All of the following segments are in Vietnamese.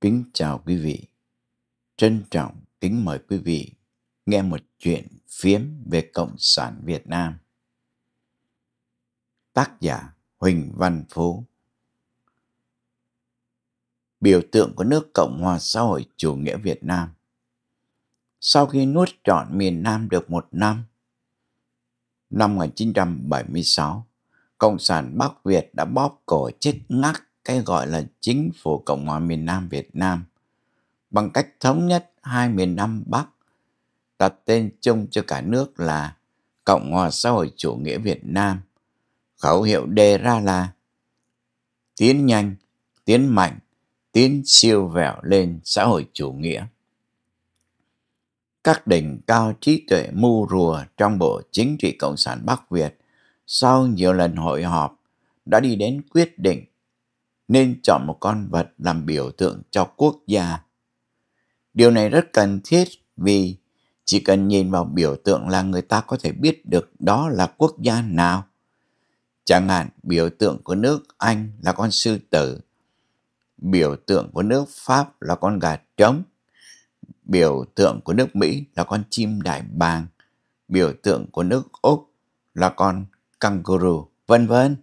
Kính chào quý vị. Trân trọng kính mời quý vị nghe một chuyện phiếm về Cộng sản Việt Nam. Tác giả Huỳnh Văn Phú Biểu tượng của nước Cộng hòa xã hội chủ nghĩa Việt Nam Sau khi nuốt trọn miền Nam được một năm, năm 1976, Cộng sản Bắc Việt đã bóp cổ chết ngắc cái gọi là chính phủ Cộng hòa miền Nam Việt Nam bằng cách thống nhất hai miền Nam Bắc đặt tên chung cho cả nước là Cộng hòa xã hội chủ nghĩa Việt Nam. Khẩu hiệu đề ra là tiến nhanh, tiến mạnh, tiến siêu vẹo lên xã hội chủ nghĩa. Các đỉnh cao trí tuệ mưu rùa trong Bộ Chính trị Cộng sản Bắc Việt sau nhiều lần hội họp đã đi đến quyết định nên chọn một con vật làm biểu tượng cho quốc gia. Điều này rất cần thiết vì chỉ cần nhìn vào biểu tượng là người ta có thể biết được đó là quốc gia nào. Chẳng hạn biểu tượng của nước Anh là con sư tử, biểu tượng của nước Pháp là con gà trống, biểu tượng của nước Mỹ là con chim đại bàng, biểu tượng của nước Úc là con kangaroo, vân vân.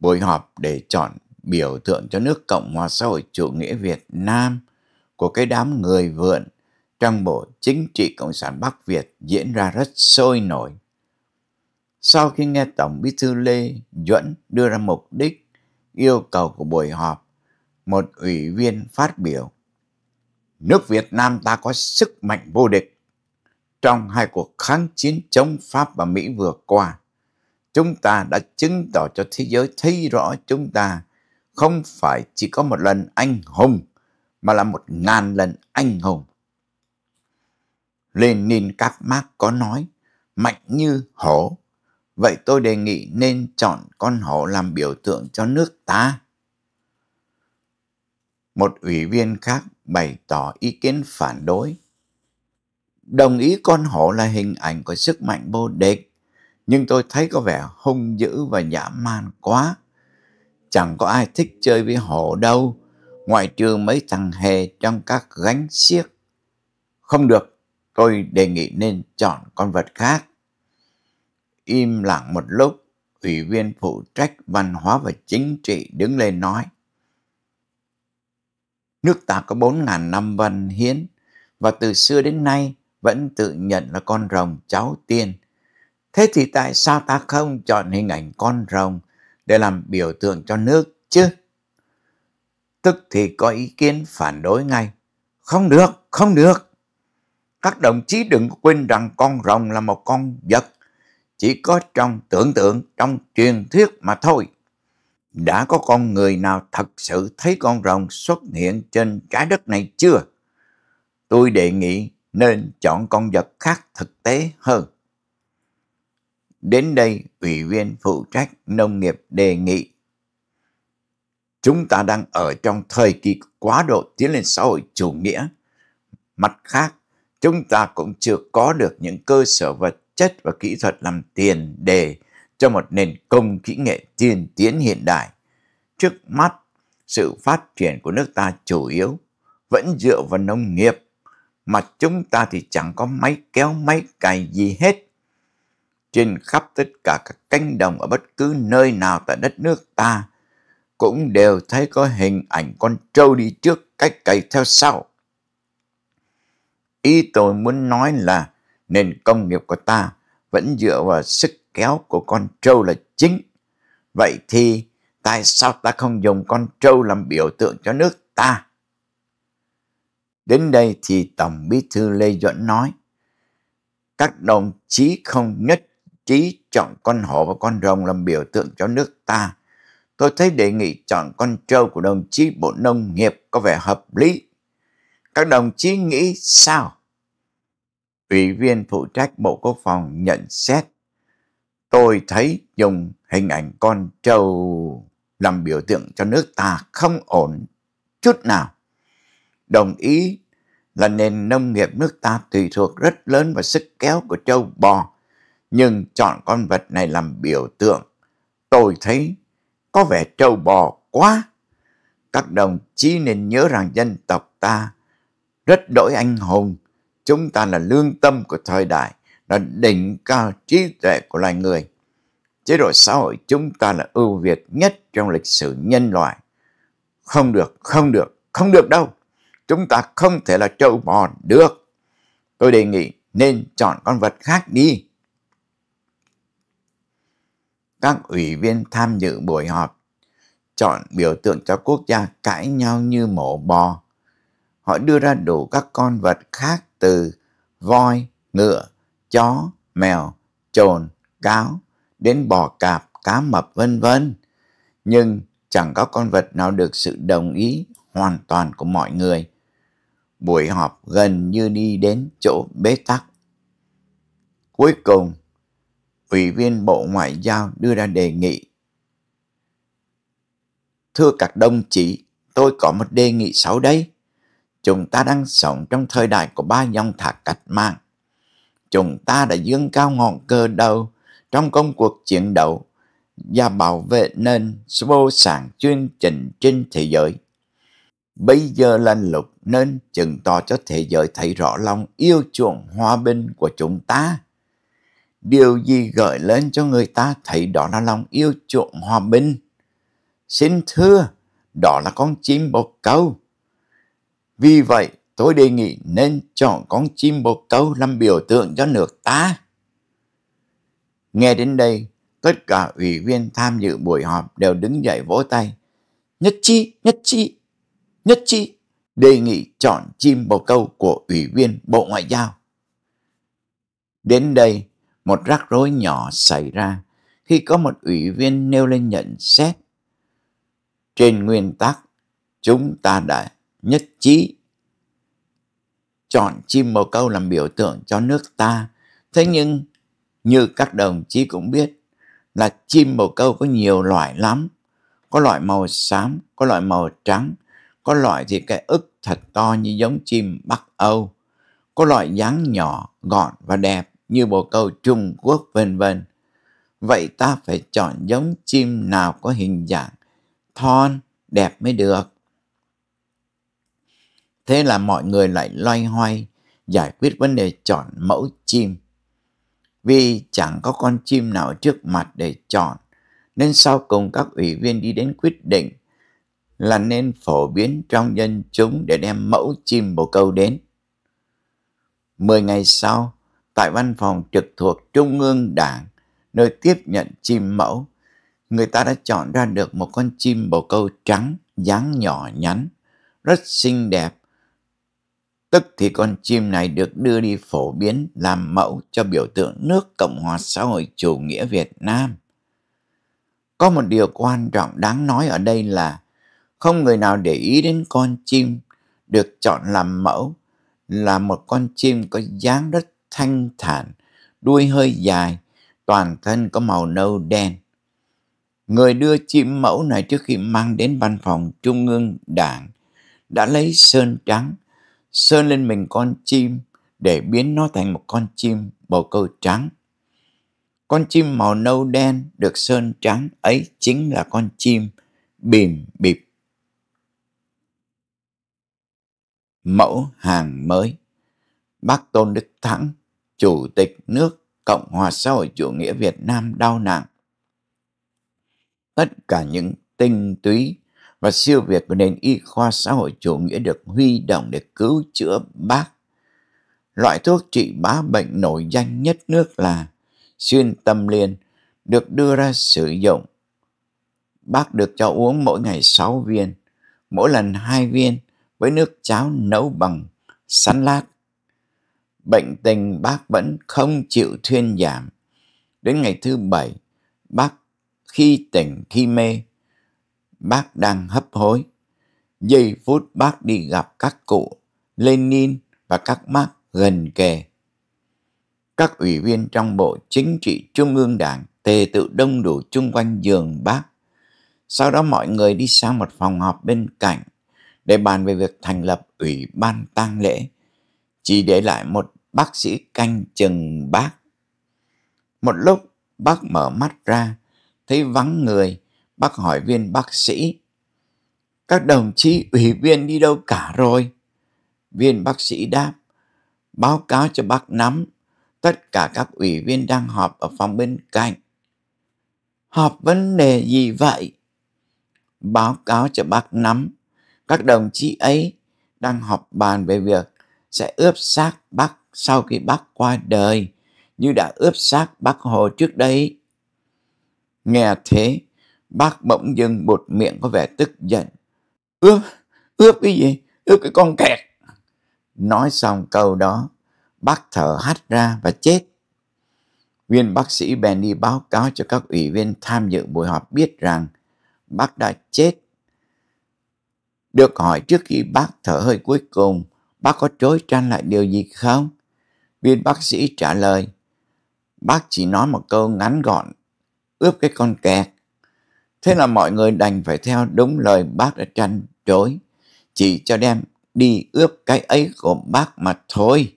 Buổi họp để chọn biểu tượng cho nước Cộng hòa xã hội chủ nghĩa Việt Nam của cái đám người vượn trong bộ chính trị Cộng sản Bắc Việt diễn ra rất sôi nổi. Sau khi nghe Tổng Bí thư Lê Duẩn đưa ra mục đích yêu cầu của buổi họp, một ủy viên phát biểu Nước Việt Nam ta có sức mạnh vô địch. Trong hai cuộc kháng chiến chống Pháp và Mỹ vừa qua, chúng ta đã chứng tỏ cho thế giới thấy rõ chúng ta không phải chỉ có một lần anh hùng mà là một ngàn lần anh hùng. Lenin các mác có nói mạnh như hổ. Vậy tôi đề nghị nên chọn con hổ làm biểu tượng cho nước ta. Một ủy viên khác bày tỏ ý kiến phản đối. Đồng ý con hổ là hình ảnh của sức mạnh vô địch, nhưng tôi thấy có vẻ hung dữ và dã man quá chẳng có ai thích chơi với hổ đâu, ngoại trừ mấy thằng hề trong các gánh xiếc. Không được, tôi đề nghị nên chọn con vật khác. Im lặng một lúc, ủy viên phụ trách văn hóa và chính trị đứng lên nói. Nước ta có bốn ngàn năm văn hiến và từ xưa đến nay vẫn tự nhận là con rồng cháu tiên. Thế thì tại sao ta không chọn hình ảnh con rồng để làm biểu tượng cho nước chứ. Tức thì có ý kiến phản đối ngay. Không được, không được. Các đồng chí đừng quên rằng con rồng là một con vật, chỉ có trong tưởng tượng, trong truyền thuyết mà thôi. Đã có con người nào thật sự thấy con rồng xuất hiện trên trái đất này chưa? Tôi đề nghị nên chọn con vật khác thực tế hơn. Đến đây, ủy viên phụ trách nông nghiệp đề nghị. Chúng ta đang ở trong thời kỳ quá độ tiến lên xã hội chủ nghĩa. Mặt khác, chúng ta cũng chưa có được những cơ sở vật chất và kỹ thuật làm tiền đề cho một nền công kỹ nghệ tiên tiến hiện đại. Trước mắt, sự phát triển của nước ta chủ yếu vẫn dựa vào nông nghiệp, mà chúng ta thì chẳng có máy kéo máy cày gì hết trên khắp tất cả các cánh đồng ở bất cứ nơi nào tại đất nước ta cũng đều thấy có hình ảnh con trâu đi trước cách cày theo sau. Ý tôi muốn nói là nền công nghiệp của ta vẫn dựa vào sức kéo của con trâu là chính. Vậy thì tại sao ta không dùng con trâu làm biểu tượng cho nước ta? Đến đây thì Tổng Bí Thư Lê Duẩn nói, các đồng chí không nhất chí chọn con hổ và con rồng làm biểu tượng cho nước ta. Tôi thấy đề nghị chọn con trâu của đồng chí Bộ Nông nghiệp có vẻ hợp lý. Các đồng chí nghĩ sao? Ủy viên phụ trách Bộ Quốc phòng nhận xét. Tôi thấy dùng hình ảnh con trâu làm biểu tượng cho nước ta không ổn chút nào. Đồng ý là nền nông nghiệp nước ta tùy thuộc rất lớn vào sức kéo của trâu bò nhưng chọn con vật này làm biểu tượng. Tôi thấy có vẻ trâu bò quá. Các đồng chí nên nhớ rằng dân tộc ta rất đổi anh hùng. Chúng ta là lương tâm của thời đại, là đỉnh cao trí tuệ của loài người. Chế độ xã hội chúng ta là ưu việt nhất trong lịch sử nhân loại. Không được, không được, không được đâu. Chúng ta không thể là trâu bò được. Tôi đề nghị nên chọn con vật khác đi các ủy viên tham dự buổi họp chọn biểu tượng cho quốc gia cãi nhau như mổ bò. Họ đưa ra đủ các con vật khác từ voi, ngựa, chó, mèo, trồn, cáo đến bò cạp, cá mập vân vân. Nhưng chẳng có con vật nào được sự đồng ý hoàn toàn của mọi người. Buổi họp gần như đi đến chỗ bế tắc. Cuối cùng, Ủy viên Bộ Ngoại giao đưa ra đề nghị. Thưa các đồng chí, tôi có một đề nghị sau đây. Chúng ta đang sống trong thời đại của ba dòng thạc cách mạng. Chúng ta đã dương cao ngọn cờ đầu trong công cuộc chiến đấu và bảo vệ nền vô sản chuyên trình trên thế giới. Bây giờ là lục nên chứng tỏ cho thế giới thấy rõ lòng yêu chuộng hòa bình của chúng ta điều gì gợi lên cho người ta thấy đó là lòng yêu chuộng hòa bình? Xin thưa, đó là con chim bồ câu. Vì vậy, tôi đề nghị nên chọn con chim bồ câu làm biểu tượng cho nước ta. Nghe đến đây, tất cả ủy viên tham dự buổi họp đều đứng dậy vỗ tay. Nhất chi, nhất chi, nhất chi, đề nghị chọn chim bồ câu của ủy viên Bộ Ngoại giao. Đến đây, một rắc rối nhỏ xảy ra khi có một ủy viên nêu lên nhận xét. Trên nguyên tắc, chúng ta đã nhất trí chọn chim bồ câu làm biểu tượng cho nước ta. Thế nhưng, như các đồng chí cũng biết, là chim bồ câu có nhiều loại lắm. Có loại màu xám, có loại màu trắng, có loại thì cái ức thật to như giống chim Bắc Âu, có loại dáng nhỏ, gọn và đẹp, như bộ câu Trung Quốc vân vân. Vậy ta phải chọn giống chim nào có hình dạng thon, đẹp mới được. Thế là mọi người lại loay hoay giải quyết vấn đề chọn mẫu chim. Vì chẳng có con chim nào trước mặt để chọn, nên sau cùng các ủy viên đi đến quyết định là nên phổ biến trong dân chúng để đem mẫu chim bồ câu đến. Mười ngày sau, tại văn phòng trực thuộc Trung ương Đảng, nơi tiếp nhận chim mẫu, người ta đã chọn ra được một con chim bồ câu trắng, dáng nhỏ nhắn, rất xinh đẹp. Tức thì con chim này được đưa đi phổ biến làm mẫu cho biểu tượng nước Cộng hòa xã hội chủ nghĩa Việt Nam. Có một điều quan trọng đáng nói ở đây là không người nào để ý đến con chim được chọn làm mẫu là một con chim có dáng rất thanh thản, đuôi hơi dài, toàn thân có màu nâu đen. Người đưa chim mẫu này trước khi mang đến văn phòng Trung ương Đảng đã lấy sơn trắng, sơn lên mình con chim để biến nó thành một con chim bầu câu trắng. Con chim màu nâu đen được sơn trắng ấy chính là con chim bìm bịp. Mẫu hàng mới Bác Tôn Đức Thắng Chủ tịch nước Cộng hòa xã hội chủ nghĩa Việt Nam đau nặng. Tất cả những tinh túy và siêu việt của nền y khoa xã hội chủ nghĩa được huy động để cứu chữa bác. Loại thuốc trị bá bệnh nổi danh nhất nước là xuyên tâm liên được đưa ra sử dụng. Bác được cho uống mỗi ngày 6 viên, mỗi lần 2 viên với nước cháo nấu bằng sắn lát bệnh tình bác vẫn không chịu thuyên giảm. Đến ngày thứ bảy, bác khi tỉnh khi mê, bác đang hấp hối. Giây phút bác đi gặp các cụ Lenin và các Mark gần kề. Các ủy viên trong Bộ Chính trị Trung ương Đảng tề tự đông đủ chung quanh giường bác. Sau đó mọi người đi sang một phòng họp bên cạnh để bàn về việc thành lập ủy ban tang lễ. Chỉ để lại một bác sĩ canh chừng bác. Một lúc bác mở mắt ra, thấy vắng người, bác hỏi viên bác sĩ. Các đồng chí ủy viên đi đâu cả rồi? Viên bác sĩ đáp, báo cáo cho bác nắm, tất cả các ủy viên đang họp ở phòng bên cạnh. Họp vấn đề gì vậy? Báo cáo cho bác nắm, các đồng chí ấy đang họp bàn về việc sẽ ướp xác bác sau khi bác qua đời như đã ướp xác bác Hồ trước đây. Nghe thế, bác bỗng dưng bột miệng có vẻ tức giận. Ướp, ướp cái gì? Ướp cái con kẹt. Nói xong câu đó, bác thở hắt ra và chết. Viên bác sĩ bèn đi báo cáo cho các ủy viên tham dự buổi họp biết rằng bác đã chết. Được hỏi trước khi bác thở hơi cuối cùng, bác có trối tranh lại điều gì không? Viên bác sĩ trả lời. Bác chỉ nói một câu ngắn gọn, ướp cái con kẹt. Thế là mọi người đành phải theo đúng lời bác đã tranh chối, chỉ cho đem đi ướp cái ấy của bác mà thôi.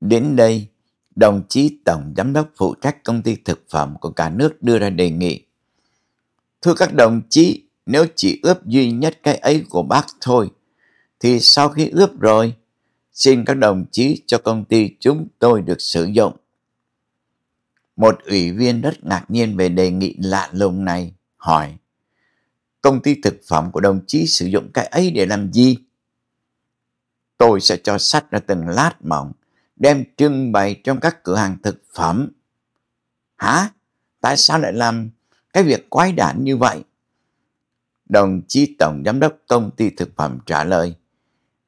Đến đây, đồng chí Tổng Giám đốc phụ trách công ty thực phẩm của cả nước đưa ra đề nghị. Thưa các đồng chí, nếu chỉ ướp duy nhất cái ấy của bác thôi, thì sau khi ướp rồi, xin các đồng chí cho công ty chúng tôi được sử dụng. Một ủy viên rất ngạc nhiên về đề nghị lạ lùng này, hỏi, công ty thực phẩm của đồng chí sử dụng cái ấy để làm gì? Tôi sẽ cho sách ra từng lát mỏng, đem trưng bày trong các cửa hàng thực phẩm. Hả? Tại sao lại làm cái việc quái đản như vậy? Đồng chí Tổng Giám đốc Công ty Thực phẩm trả lời,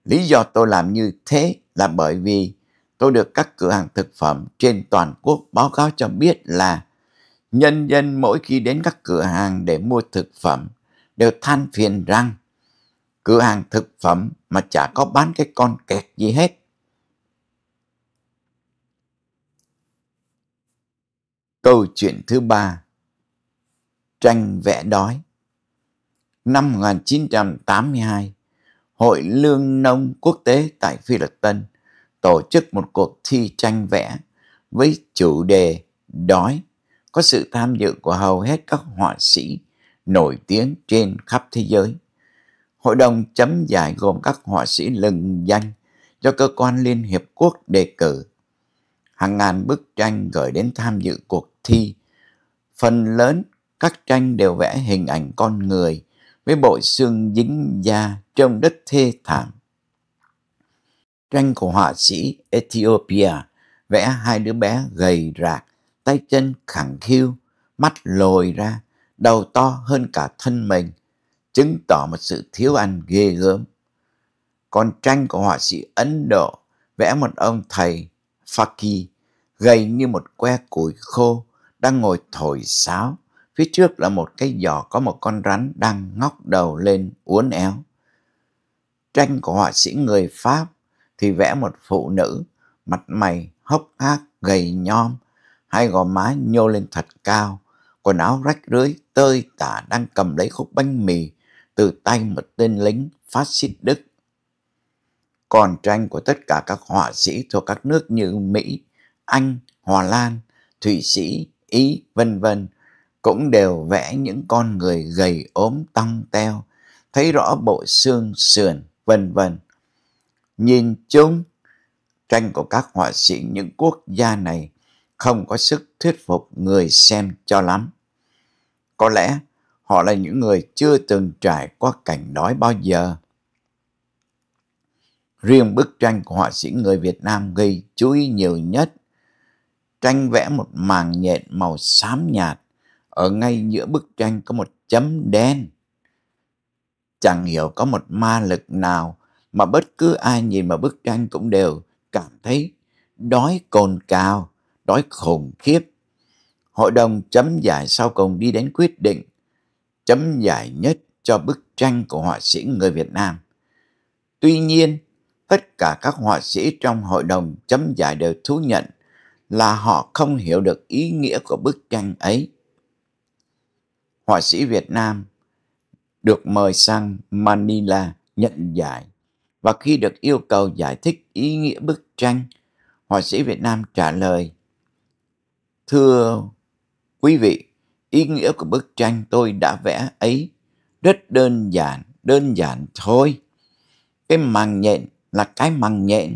Lý do tôi làm như thế là bởi vì tôi được các cửa hàng thực phẩm trên toàn quốc báo cáo cho biết là nhân dân mỗi khi đến các cửa hàng để mua thực phẩm đều than phiền rằng cửa hàng thực phẩm mà chả có bán cái con kẹt gì hết. Câu chuyện thứ ba Tranh vẽ đói Năm 1982, Hội Lương Nông Quốc tế tại Phi Lật Tân tổ chức một cuộc thi tranh vẽ với chủ đề Đói, có sự tham dự của hầu hết các họa sĩ nổi tiếng trên khắp thế giới. Hội đồng chấm giải gồm các họa sĩ lừng danh do cơ quan Liên Hiệp Quốc đề cử. Hàng ngàn bức tranh gửi đến tham dự cuộc thi. Phần lớn các tranh đều vẽ hình ảnh con người với bộ xương dính da trông rất thê thảm. Tranh của họa sĩ Ethiopia vẽ hai đứa bé gầy rạc, tay chân khẳng khiu, mắt lồi ra, đầu to hơn cả thân mình, chứng tỏ một sự thiếu ăn ghê gớm. Còn tranh của họa sĩ Ấn Độ vẽ một ông thầy Fakir gầy như một que củi khô đang ngồi thổi sáo Phía trước là một cái giỏ có một con rắn đang ngóc đầu lên uốn éo. Tranh của họa sĩ người Pháp thì vẽ một phụ nữ, mặt mày hốc hác, gầy nhom, hai gò má nhô lên thật cao, quần áo rách rưới, tơi tả đang cầm lấy khúc bánh mì từ tay một tên lính phát xít Đức. Còn tranh của tất cả các họa sĩ thuộc các nước như Mỹ, Anh, Hòa Lan, Thụy Sĩ, Ý, vân vân cũng đều vẽ những con người gầy ốm tăng teo, thấy rõ bộ xương sườn, vân vân. Nhìn chung, tranh của các họa sĩ những quốc gia này không có sức thuyết phục người xem cho lắm. Có lẽ họ là những người chưa từng trải qua cảnh đói bao giờ. Riêng bức tranh của họa sĩ người Việt Nam gây chú ý nhiều nhất. Tranh vẽ một màng nhện màu xám nhạt ở ngay giữa bức tranh có một chấm đen chẳng hiểu có một ma lực nào mà bất cứ ai nhìn vào bức tranh cũng đều cảm thấy đói cồn cào đói khủng khiếp hội đồng chấm giải sau cùng đi đến quyết định chấm giải nhất cho bức tranh của họa sĩ người Việt Nam. Tuy nhiên, tất cả các họa sĩ trong hội đồng chấm giải đều thú nhận là họ không hiểu được ý nghĩa của bức tranh ấy họa sĩ Việt Nam được mời sang Manila nhận giải và khi được yêu cầu giải thích ý nghĩa bức tranh, họa sĩ Việt Nam trả lời Thưa quý vị, ý nghĩa của bức tranh tôi đã vẽ ấy rất đơn giản, đơn giản thôi. Cái màng nhện là cái màng nhện,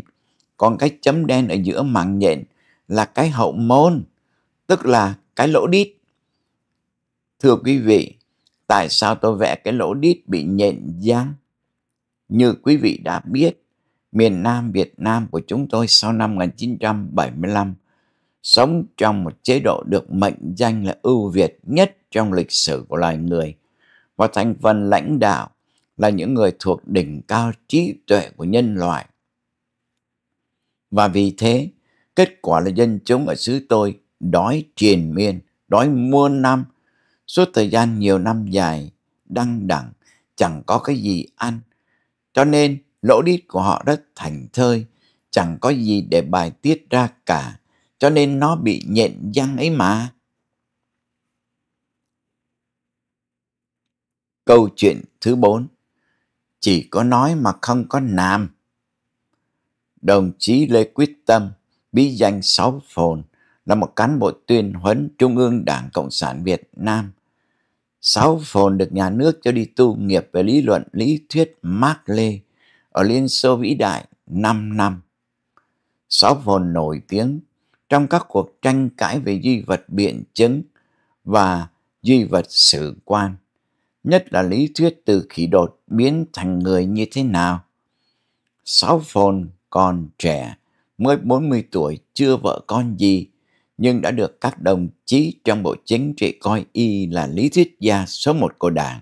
còn cái chấm đen ở giữa màng nhện là cái hậu môn, tức là cái lỗ đít. Thưa quý vị, tại sao tôi vẽ cái lỗ đít bị nhện giang? Như quý vị đã biết, miền Nam Việt Nam của chúng tôi sau năm 1975 sống trong một chế độ được mệnh danh là ưu việt nhất trong lịch sử của loài người và thành phần lãnh đạo là những người thuộc đỉnh cao trí tuệ của nhân loại. Và vì thế, kết quả là dân chúng ở xứ tôi đói triền miên, đói muôn năm Suốt thời gian nhiều năm dài, đăng đẳng, chẳng có cái gì ăn. Cho nên lỗ đít của họ rất thành thơi, chẳng có gì để bài tiết ra cả. Cho nên nó bị nhện răng ấy mà. Câu chuyện thứ bốn Chỉ có nói mà không có làm. Đồng chí Lê Quyết Tâm, bí danh Sáu Phồn, là một cán bộ tuyên huấn Trung ương Đảng Cộng sản Việt Nam – Sáu phồn được nhà nước cho đi tu nghiệp về lý luận lý thuyết Mark Lê ở Liên Xô vĩ đại 5 năm. Sáu phồn nổi tiếng trong các cuộc tranh cãi về duy vật biện chứng và duy vật sự quan, nhất là lý thuyết từ khỉ đột biến thành người như thế nào. Sáu phồn còn trẻ, mới 40 tuổi chưa vợ con gì nhưng đã được các đồng chí trong Bộ Chính trị coi y là lý thuyết gia số một của đảng.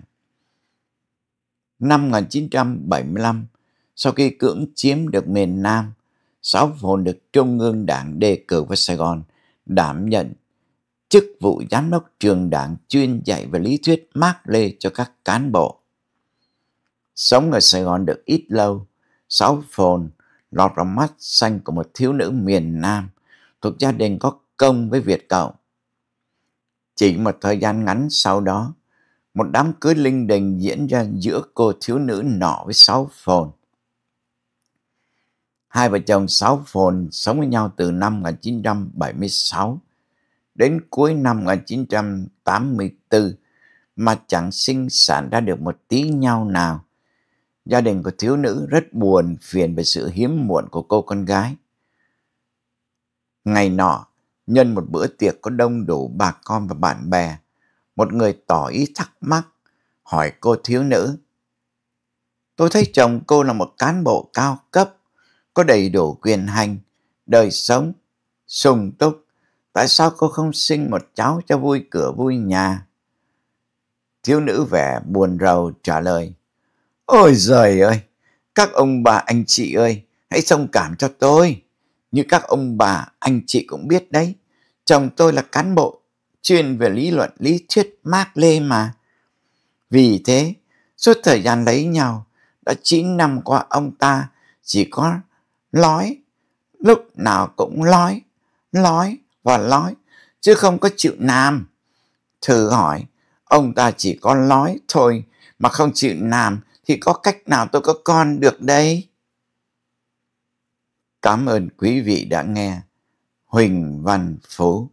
Năm 1975, sau khi cưỡng chiếm được miền Nam, Sáu Phồn được Trung ương Đảng đề cử vào Sài Gòn, đảm nhận chức vụ giám đốc trường đảng chuyên dạy về lý thuyết Mác Lê cho các cán bộ. Sống ở Sài Gòn được ít lâu, Sáu Phồn lọt vào mắt xanh của một thiếu nữ miền Nam thuộc gia đình có công với Việt Cộng. Chỉ một thời gian ngắn sau đó, một đám cưới linh đình diễn ra giữa cô thiếu nữ nọ với sáu phồn. Hai vợ chồng sáu phồn sống với nhau từ năm 1976 đến cuối năm 1984 mà chẳng sinh sản ra được một tí nhau nào. Gia đình của thiếu nữ rất buồn phiền về sự hiếm muộn của cô con gái. Ngày nọ, nhân một bữa tiệc có đông đủ bà con và bạn bè, một người tỏ ý thắc mắc, hỏi cô thiếu nữ. Tôi thấy chồng cô là một cán bộ cao cấp, có đầy đủ quyền hành, đời sống, sung túc. Tại sao cô không sinh một cháu cho vui cửa vui nhà? Thiếu nữ vẻ buồn rầu trả lời. Ôi giời ơi, các ông bà anh chị ơi, hãy thông cảm cho tôi. Như các ông bà, anh chị cũng biết đấy, chồng tôi là cán bộ, chuyên về lý luận lý thuyết Mác Lê mà. Vì thế, suốt thời gian lấy nhau, đã 9 năm qua ông ta chỉ có lói, lúc nào cũng lói, lói và lói, chứ không có chịu làm. Thử hỏi, ông ta chỉ có lói thôi mà không chịu làm thì có cách nào tôi có con được đây? Cảm ơn quý vị đã nghe. Huỳnh Văn Phú